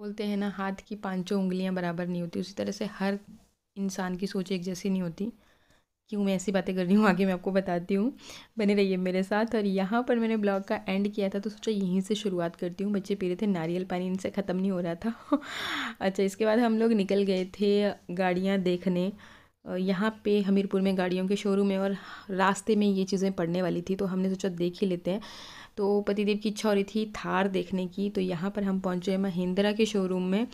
बोलते हैं ना हाथ की पाँचों उंगलियां बराबर नहीं होती उसी तरह से हर इंसान की सोच एक जैसी नहीं होती क्यों मैं ऐसी बातें कर रही हूँ आगे मैं आपको बताती हूँ बने रहिए मेरे साथ और यहाँ पर मैंने ब्लॉग का एंड किया था तो सोचा यहीं से शुरुआत करती हूँ बच्चे पी रहे थे नारियल पानी इनसे ख़त्म नहीं हो रहा था अच्छा इसके बाद हम लोग निकल गए थे गाड़ियाँ देखने यहाँ पे हमीरपुर में गाड़ियों के शोरूम है और रास्ते में ये चीज़ें पड़ने वाली थी तो हमने सोचा देख ही लेते हैं तो पतिदेव की इच्छा हो रही थी थार देखने की तो यहाँ पर हम पहुँचे महिंद्रा के शोरूम में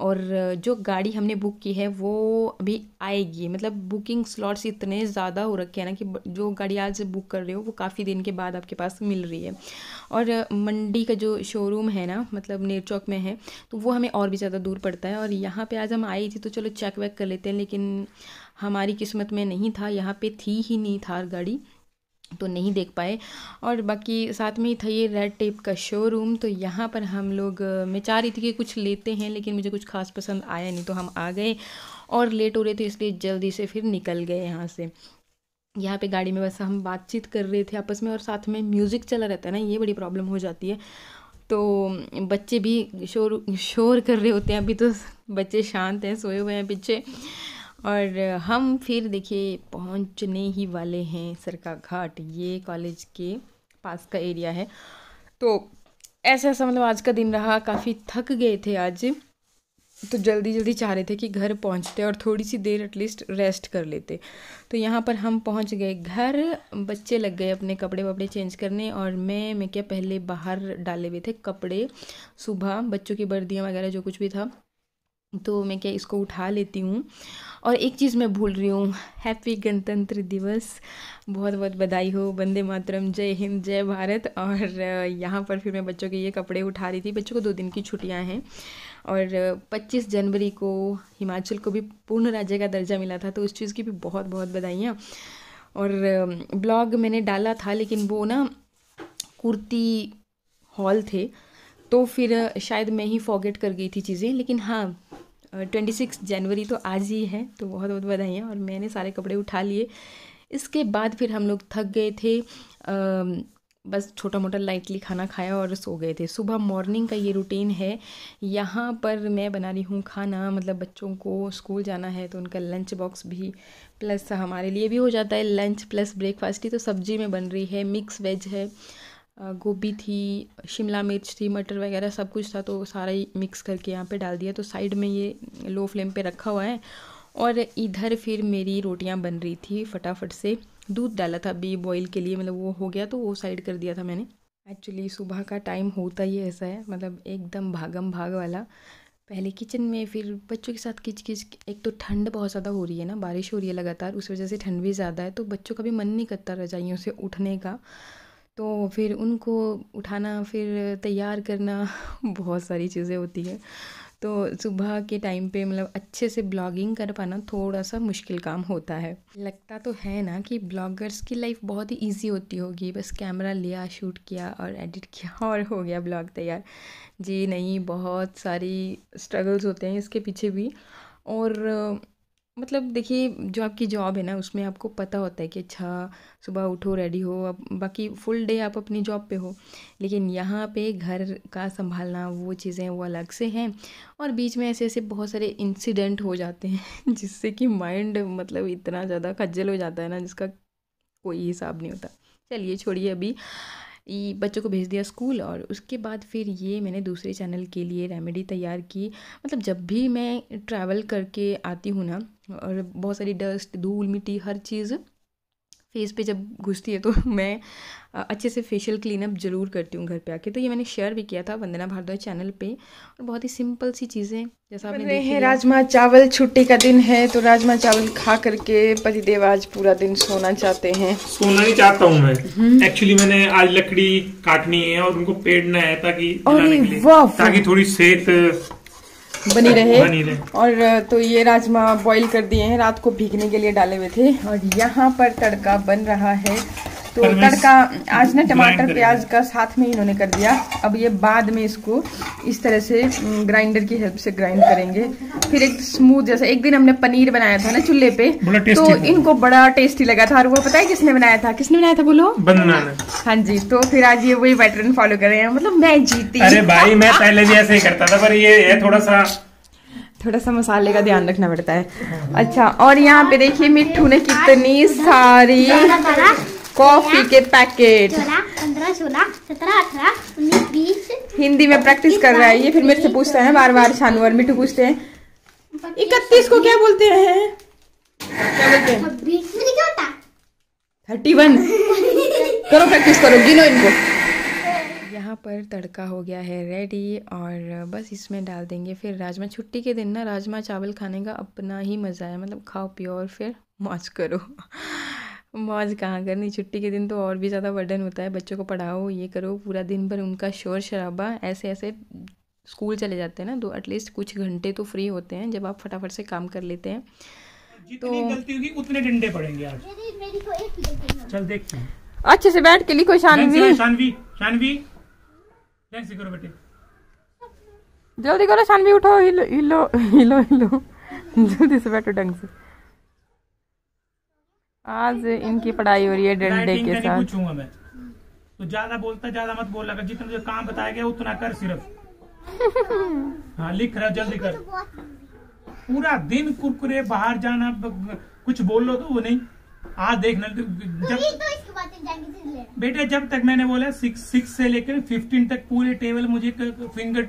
और जो गाड़ी हमने बुक की है वो अभी आएगी मतलब बुकिंग स्लॉट्स इतने ज़्यादा हो रखे हैं ना कि जो गाड़ी आज बुक कर रहे हो वो काफ़ी दिन के बाद आपके पास मिल रही है और मंडी का जो शोरूम है ना मतलब नेर चौक में है तो वो हमें और भी ज़्यादा दूर पड़ता है और यहाँ पर आज हम आई थी तो चलो चेक वैक कर लेते हैं लेकिन हमारी किस्मत में नहीं था यहाँ पर थी ही नहीं थार गाड़ी तो नहीं देख पाए और बाकी साथ में ही था ये रेड टेप का शोरूम तो यहाँ पर हम लोग मैं चाह रही थी कि कुछ लेते हैं लेकिन मुझे कुछ खास पसंद आया नहीं तो हम आ गए और लेट हो रहे थे इसलिए जल्दी से फिर निकल गए यहाँ से यहाँ पे गाड़ी में बस हम बातचीत कर रहे थे आपस में और साथ में म्यूज़िक चला रहता है ना ये बड़ी प्रॉब्लम हो जाती है तो बच्चे भी शोर शोर कर रहे होते हैं अभी तो बच्चे शांत हैं सोए हुए हैं पीछे और हम फिर देखिए पहुंचने ही वाले हैं सरका घाट ये कॉलेज के पास का एरिया है तो ऐसा ऐसा मतलब आज का दिन रहा काफ़ी थक गए थे आज तो जल्दी जल्दी चाह रहे थे कि घर पहुंचते और थोड़ी सी देर एटलीस्ट रेस्ट कर लेते तो यहाँ पर हम पहुंच गए घर बच्चे लग गए अपने कपड़े वपड़े चेंज करने और मैं मैं क्या पहले बाहर डाले हुए थे कपड़े सुबह बच्चों की वर्दियाँ वगैरह जो कुछ भी था तो मैं क्या इसको उठा लेती हूँ और एक चीज़ मैं भूल रही हूँ हैप्पी गणतंत्र दिवस बहुत बहुत बधाई हो वंदे मातरम जय हिंद जय भारत और यहाँ पर फिर मैं बच्चों के ये कपड़े उठा रही थी बच्चों को दो दिन की छुट्टियाँ हैं और 25 जनवरी को हिमाचल को भी पूर्ण राज्य का दर्जा मिला था तो उस चीज़ की भी बहुत बहुत बधाइयाँ और ब्लॉग मैंने डाला था लेकिन वो ना कुर्ती हॉल थे तो फिर शायद मैं ही फॉगेट कर गई थी चीज़ें लेकिन हाँ ट्वेंटी सिक्स जनवरी तो आज ही है तो बहुत बहुत है और मैंने सारे कपड़े उठा लिए इसके बाद फिर हम लोग थक गए थे आ, बस छोटा मोटा लाइटली खाना खाया और सो गए थे सुबह मॉर्निंग का ये रूटीन है यहाँ पर मैं बना रही हूँ खाना मतलब बच्चों को स्कूल जाना है तो उनका लंच बॉक्स भी प्लस हमारे लिए भी हो जाता है लंच प्लस ब्रेकफास्ट ही तो सब्जी में बन रही है मिक्स वेज है गोभी थी शिमला मिर्च थी मटर वगैरह सब कुछ था तो सारा ही मिक्स करके यहाँ पे डाल दिया तो साइड में ये लो फ्लेम पे रखा हुआ है और इधर फिर मेरी रोटियाँ बन रही थी फटाफट से दूध डाला था अभी बॉईल के लिए मतलब वो हो गया तो वो साइड कर दिया था मैंने एक्चुअली सुबह का टाइम होता ही ऐसा है मतलब एकदम भागम भाग वाला पहले किचन में फिर बच्चों के साथ किच किच एक तो ठंड बहुत ज़्यादा हो रही है ना बारिश हो रही है लगातार उस वजह से ठंड भी ज़्यादा है तो बच्चों का भी मन नहीं करता रजाइयों से उठने का तो फिर उनको उठाना फिर तैयार करना बहुत सारी चीज़ें होती है तो सुबह के टाइम पे मतलब अच्छे से ब्लॉगिंग कर पाना थोड़ा सा मुश्किल काम होता है लगता तो है ना कि ब्लॉगर्स की लाइफ बहुत ही ईजी होती होगी बस कैमरा लिया शूट किया और एडिट किया और हो गया ब्लॉग तैयार जी नहीं बहुत सारी स्ट्रगल्स होते हैं इसके पीछे भी और मतलब देखिए जो आपकी जॉब है ना उसमें आपको पता होता है कि अच्छा सुबह उठो रेडी हो अब बाकी फुल डे आप अपनी जॉब पे हो लेकिन यहाँ पे घर का संभालना वो चीज़ें वो अलग से हैं और बीच में ऐसे ऐसे बहुत सारे इंसिडेंट हो जाते हैं जिससे कि माइंड मतलब इतना ज़्यादा खज्जल हो जाता है ना जिसका कोई हिसाब नहीं होता चलिए छोड़िए अभी ये बच्चों को भेज दिया स्कूल और उसके बाद फिर ये मैंने दूसरे चैनल के लिए रेमेडी तैयार की मतलब जब भी मैं ट्रैवल करके आती हूँ ना और बहुत सारी डस्ट धूल मिट्टी हर चीज़ फेस पे जब घुसती है तो मैं अच्छे से फेशियल क्लीनअप ज़रूर करती हूँ घर पे आके तो ये मैंने शेयर भी किया था वंदना भारद्वाज चैनल पे और बहुत ही सिंपल सी चीज़ें जैसा आपने रहे हैं राजमा चावल छुट्टी का दिन है तो राजमा चावल खा करके पतिदेव आज पूरा दिन सोना चाहते हैं सोना नहीं चाहता हूँ मैं एक्चुअली मैंने आज लकड़ी काटनी है और उनको पेड़ना है ताकि ताकि थोड़ी सेहत बनी रहे और तो ये राजमा बॉईल कर दिए हैं रात को भीगने के लिए डाले हुए थे और यहाँ पर तड़का बन रहा है तो तड़का आज ना टमाटर प्याज का साथ में इन्होंने कर दिया अब ये बाद में इसको इस तरह से ग्राइंडर की हेल्प से ग्राइंड करेंगे फिर एक स्मूथ जैसा एक दिन हमने पनीर बनाया था ना चूल्हे पे तो इनको बड़ा टेस्टी लगा था और वो पता है किसने बनाया था किसने बनाया था बोलो हाँ जी तो फिर आज ये वही पैटर्न फॉलो कर रहे हैं मतलब मैं जीती अरे भाई मैं पहले भी ऐसे ही करता था पर ये है थोड़ा सा थोड़ा सा मसाले का ध्यान रखना पड़ता है अच्छा और यहाँ पे देखिए मिट्टू ने कितनी सारी कॉफी के पैकेट पंद्रह सोलह सत्रह अठारह उन्नीस बीस हिंदी में प्रैक्टिस कर रहा है ये फिर मेरे से पूछता है बार बार शानवर मिठू पूछते हैं इकतीस को क्या बोलते हैं थर्टी वन करो प्रैक्टिस करो गिनो इनको यहाँ पर तड़का हो गया है रेडी और बस इसमें डाल देंगे फिर राजमा छुट्टी के दिन ना राजमा चावल खाने का अपना ही मज़ा है मतलब खाओ पियो और फिर मौज करो मौज कहाँ करनी छुट्टी के दिन तो और भी ज़्यादा बर्डन होता है बच्चों को पढ़ाओ ये करो पूरा दिन भर उनका शोर शराबा ऐसे ऐसे स्कूल चले जाते हैं ना तो एटलीस्ट कुछ घंटे तो फ्री होते हैं जब आप फटाफट से काम कर लेते हैं जितनी तो गलती होगी उतने डंडे पड़ेंगे आज चल देखते हैं अच्छे से बैठ के लिखो शानवी शानवी शानवी करो बेटे जल्दी करो शानवी उठो हिलो हिलो हिलो हिलो जल्दी से बैठो ढंग से आज इनकी पढ़ाई हो रही है डंडे के साथ पूछूंगा मैं तो ज्यादा बोलता ज्यादा मत बोला कर जितना जो काम बताया गया उतना कर सिर्फ हाँ लिख रहा जल्दी कर पूरा दिन कुरकुरे बाहर जाना कुछ बोल लो तो वो नहीं आज देखना तो जब बेटे जब तक मैंने बोला सिक्स सिक्स से लेकर फिफ्टीन तक पूरे टेबल मुझे फिंगर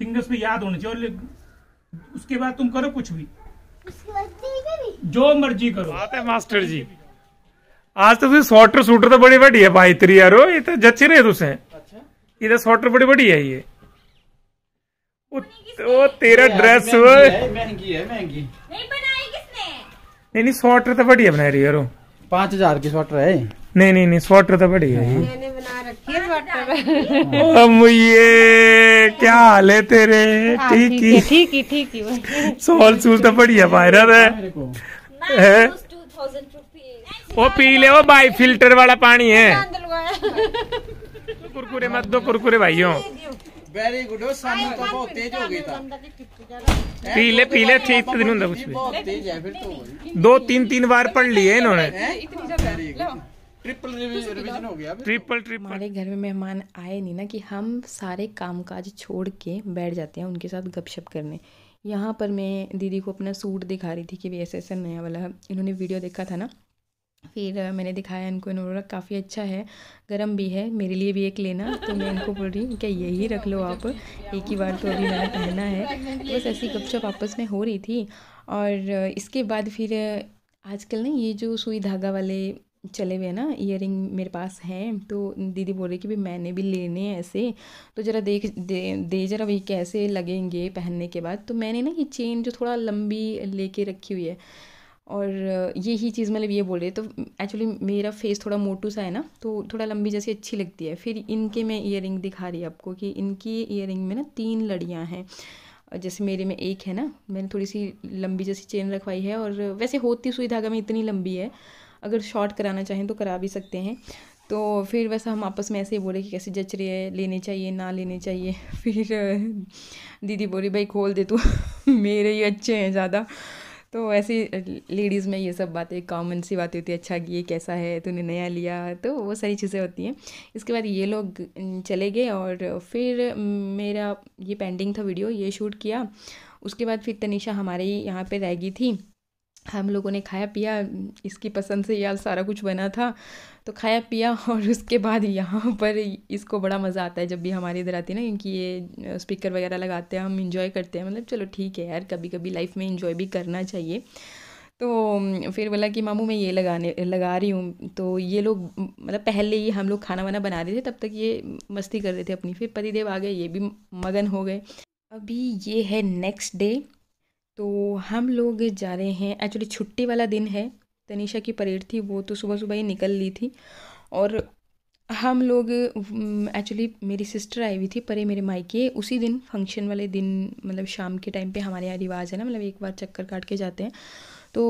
फिंगर्स पे याद होना चाहिए और उसके बाद तुम करो कुछ भी उसके बाद जो मर्जी करो बात है मास्टर जी आज तो शॉर्टर सूटर तो बड़ी बड़ी है भाई त्री यारो ये तो जच रहे तुसे इधर शॉर्टर बड़ी बड़ी है ये वो, तेरा ड्रेस महंगी है महंगी नहीं नहीं स्वेटर तो बढ़िया बना रही यारो पाँच हजार की स्वेटर है नहीं नहीं नहीं स्वेटर तो बढ़िया है हाँ। मैंने बना रखी है ये क्या हाल है तेरे हाँ, ठीक ही ठीक ही ठीक ही सोल सूल तो बढ़िया वायरल है वो पी ले वो भाई फिल्टर वाला पानी है तो कुरकुरे मत दो कुरकुरे भाइयों वेरी गुड हो सामने तो बहुत तेज हो गई था पीले तो पीले ठीक तो दिन कुछ भी तो दो तीन तीन बार पढ़ लिए इन्होंने ट्रिपल रिविजन हो गया ट्रिपल ट्रिपल हमारे घर में मेहमान आए नहीं ना कि हम सारे कामकाज छोड़ के बैठ जाते हैं उनके साथ गपशप करने यहाँ पर मैं दीदी को अपना सूट दिखा रही थी कि वैसे ऐसे ऐसा नया वाला इन्होंने वीडियो देखा था ना फिर मैंने दिखाया इनको इन्होंने बोला काफ़ी अच्छा है गर्म भी है मेरे लिए भी एक लेना तो मैं इनको बोल रही हूँ क्या यही रख लो आप एक ही बार तो अभी मैंने पहना है तो बस ऐसी गपचप आपस में हो रही थी और इसके बाद फिर आजकल ना ये जो सुई धागा वाले चले हुए ना इयर मेरे पास हैं तो दीदी बोल रही कि भी मैंने भी लेने हैं ऐसे तो ज़रा देख दे, दे ज़रा भाई कैसे लगेंगे पहनने के बाद तो मैंने ना ये चेन जो थोड़ा लंबी लेके रखी हुई है और ये ही चीज़ मतलब ये बोल रही है तो एक्चुअली मेरा फेस थोड़ा मोटू सा है ना तो थोड़ा लंबी जैसी अच्छी लगती है फिर इनके मैं इयर दिखा रही आपको कि इनकी इयर में ना तीन लड़ियाँ हैं जैसे मेरे में एक है ना मैंने थोड़ी सी लंबी जैसी चेन रखवाई है और वैसे होती सुई धागा में इतनी लंबी है अगर शॉर्ट कराना चाहें तो करा भी सकते हैं तो फिर वैसा हम आपस में ऐसे ही बोले कि कैसे जच रही है लेने चाहिए ना लेने चाहिए फिर दीदी बोली भाई खोल दे तू मेरे ही अच्छे हैं ज़्यादा तो ऐसे लेडीज़ में ये सब बातें कॉमन सी बातें होती है अच्छा ये कैसा है तूने नया लिया तो वो सारी चीज़ें होती हैं इसके बाद ये लोग चले गए और फिर मेरा ये पेंडिंग था वीडियो ये शूट किया उसके बाद फिर तनिषा हमारे ही यहाँ पर रह गई थी हम लोगों ने खाया पिया इसकी पसंद से यार सारा कुछ बना था तो खाया पिया और उसके बाद यहाँ पर इसको बड़ा मज़ा आता है जब भी हमारे इधर आती है ना क्योंकि ये स्पीकर वगैरह लगाते हैं हम इंजॉय करते हैं मतलब चलो ठीक है यार कभी कभी लाइफ में इंजॉय भी करना चाहिए तो फिर बोला कि मामू मैं ये लगाने लगा रही हूँ तो ये लोग मतलब पहले ही हम लोग खाना वाना बना रहे थे तब तक ये मस्ती कर रहे थे अपनी फिर पतिदेव आ गए ये भी मगन हो गए अभी ये है नेक्स्ट डे तो हम लोग जा रहे हैं एक्चुअली छुट्टी वाला दिन है तनिषा की परेड थी वो तो सुबह सुबह ही निकल ली थी और हम लोग एक्चुअली मेरी सिस्टर आई हुई थी परे मेरे मायके उसी दिन फंक्शन वाले दिन मतलब शाम के टाइम पे हमारे यहाँ रिवाज है ना मतलब एक बार चक्कर काट के जाते हैं तो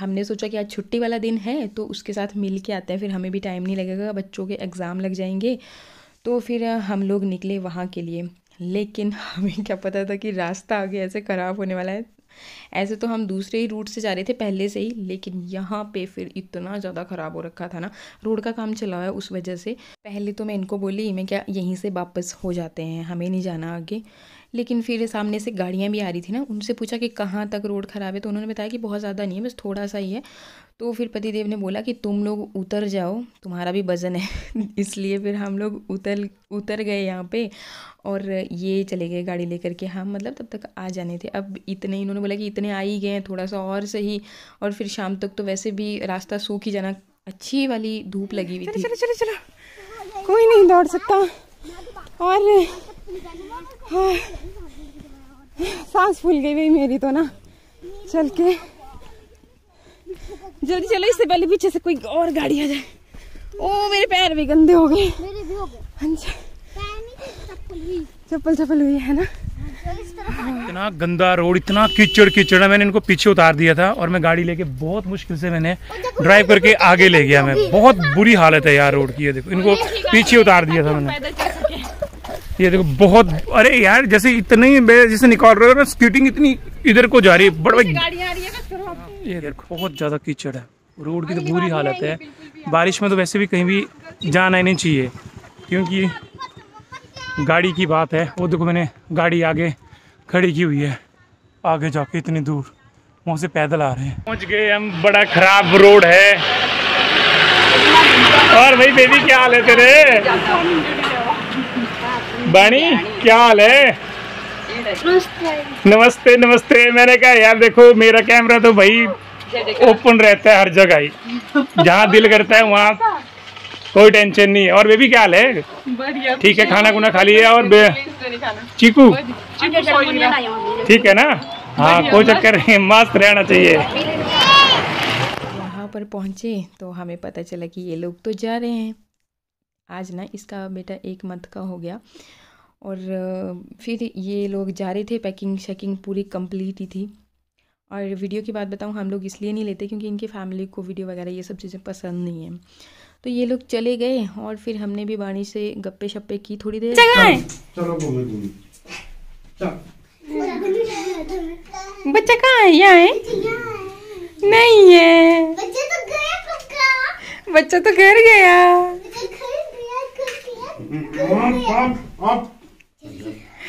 हमने सोचा कि आज छुट्टी वाला दिन है तो उसके साथ मिल के आते हैं फिर हमें भी टाइम नहीं लगेगा बच्चों के एग्ज़ाम लग जाएंगे तो फिर हम लोग निकले वहाँ के लिए लेकिन हमें क्या पता था कि रास्ता आगे ऐसे ख़राब होने वाला है ऐसे तो हम दूसरे ही रूट से जा रहे थे पहले से ही लेकिन यहाँ पे फिर इतना ज़्यादा ख़राब हो रखा था ना रोड का काम चला हुआ है उस वजह से पहले तो मैं इनको बोली मैं क्या यहीं से वापस हो जाते हैं हमें नहीं जाना आगे लेकिन फिर सामने से गाड़ियाँ भी आ रही थी ना उनसे पूछा कि कहाँ तक रोड ख़राब है तो उन्होंने बताया कि बहुत ज़्यादा नहीं है बस थोड़ा सा ही है तो फिर पतिदेव ने बोला कि तुम लोग उतर जाओ तुम्हारा भी वज़न है इसलिए फिर हम लोग उतर उतर गए यहाँ पे और ये चले गए गाड़ी लेकर के हम हाँ, मतलब तब तक आ जाने थे अब इतने इन्होंने बोला कि इतने आ ही गए हैं थोड़ा सा और सही और फिर शाम तक तो वैसे भी रास्ता सूख ही जाना अच्छी वाली धूप लगी हुई थी चलो चलो चलो कोई नहीं दौड़ सकता और हाँ, सांस फूल गई भाई मेरी तो ना चल के जल्दी चलो इससे पहले पीछे से कोई और गाड़ी आ जाए ओ मेरे पैर भी गंदे हो गए हाँ चप्पल चप्पल हुई है ना हाँ, इतना गंदा रोड इतना कीचड़ कीचड़ मैंने इनको पीछे उतार दिया था और मैं गाड़ी लेके बहुत मुश्किल से मैंने ड्राइव करके आगे ले गया मैं बहुत बुरी हालत है यार रोड की ये देखो इनको पीछे उतार दिया था मैंने ये देखो बहुत अरे यार जैसे इतनी जैसे निकाल रहे हो ना स्कूटिंग इतनी इधर को जा रही है बड़े ये बहुत ज़्यादा कीचड़ है रोड की तो बुरी हालत है बारिश में तो वैसे भी कहीं भी जाना ही नहीं चाहिए क्योंकि गाड़ी की बात है वो देखो मैंने गाड़ी आगे खड़ी की हुई है आगे जाके इतनी दूर वहाँ से पैदल आ रहे हैं पहुँच गए हम बड़ा ख़राब रोड है और भाई बेबी क्या हाल है तेरे बनी क्या हाल है नमस्ते नमस्ते मैंने कहा यार देखो मेरा कैमरा तो भाई ओपन रहता है हर जगह ही जहाँ दिल करता है वहाँ कोई टेंशन नहीं है और बेबी क्या हाल है ठीक है खाना खुना खा लिया और चीकू ठीक है ना हाँ कोई चक्कर नहीं मस्त रहना चाहिए वहाँ पर पहुँचे तो हमें पता चला कि ये लोग तो जा रहे हैं आज ना इसका बेटा एक मंथ का हो गया और फिर ये लोग जा रहे थे पैकिंग शैकिंग पूरी कंप्लीट ही थी और वीडियो की बात बताऊँ हम लोग इसलिए नहीं लेते क्योंकि इनकी फैमिली को वीडियो वगैरह ये सब चीज़ें पसंद नहीं है तो ये लोग चले गए और फिर हमने भी वाणी से गप्पे शप्पे की थोड़ी देर बच्चा कहाँ है यहाँ है नहीं है बच्चा तो, तो घर गया, तो गया, आप।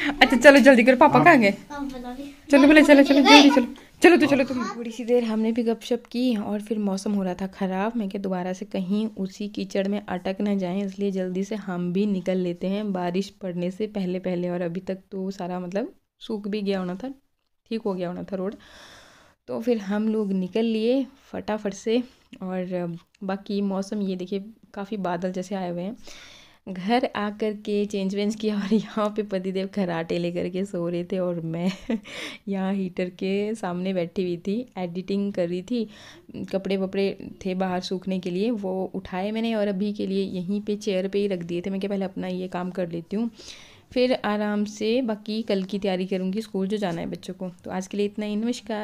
अच्छा चलो जल्दी करो पापा हाँ। कहाँ गए हाँ, चलो बोले चलो चलो जल्दी चलो चलो तो चलो तुम थोड़ी सी देर हमने भी गपशप की और फिर मौसम हो रहा था ख़राब मैं क्या दोबारा से कहीं उसी कीचड़ में अटक ना जाएं इसलिए जल्दी से हम भी निकल लेते हैं बारिश पड़ने से पहले पहले और अभी तक तो सारा मतलब सूख भी गया होना था ठीक हो गया होना था रोड तो फिर हम लोग निकल लिए फटाफट से और बाकी मौसम ये देखिए काफ़ी बादल जैसे आए हुए हैं घर आकर के चेंज वेंज किया और यहाँ पे पतिदेव खराटे लेकर के सो रहे थे और मैं यहाँ हीटर के सामने बैठी हुई थी एडिटिंग कर रही थी कपड़े वपड़े थे बाहर सूखने के लिए वो उठाए मैंने और अभी के लिए यहीं पे चेयर पे ही रख दिए थे मैं क्या पहले अपना ये काम कर लेती हूँ फिर आराम से बाकी कल की तैयारी करूँगी स्कूल जो जाना है बच्चों को तो आज के लिए इतना ही नमस्कार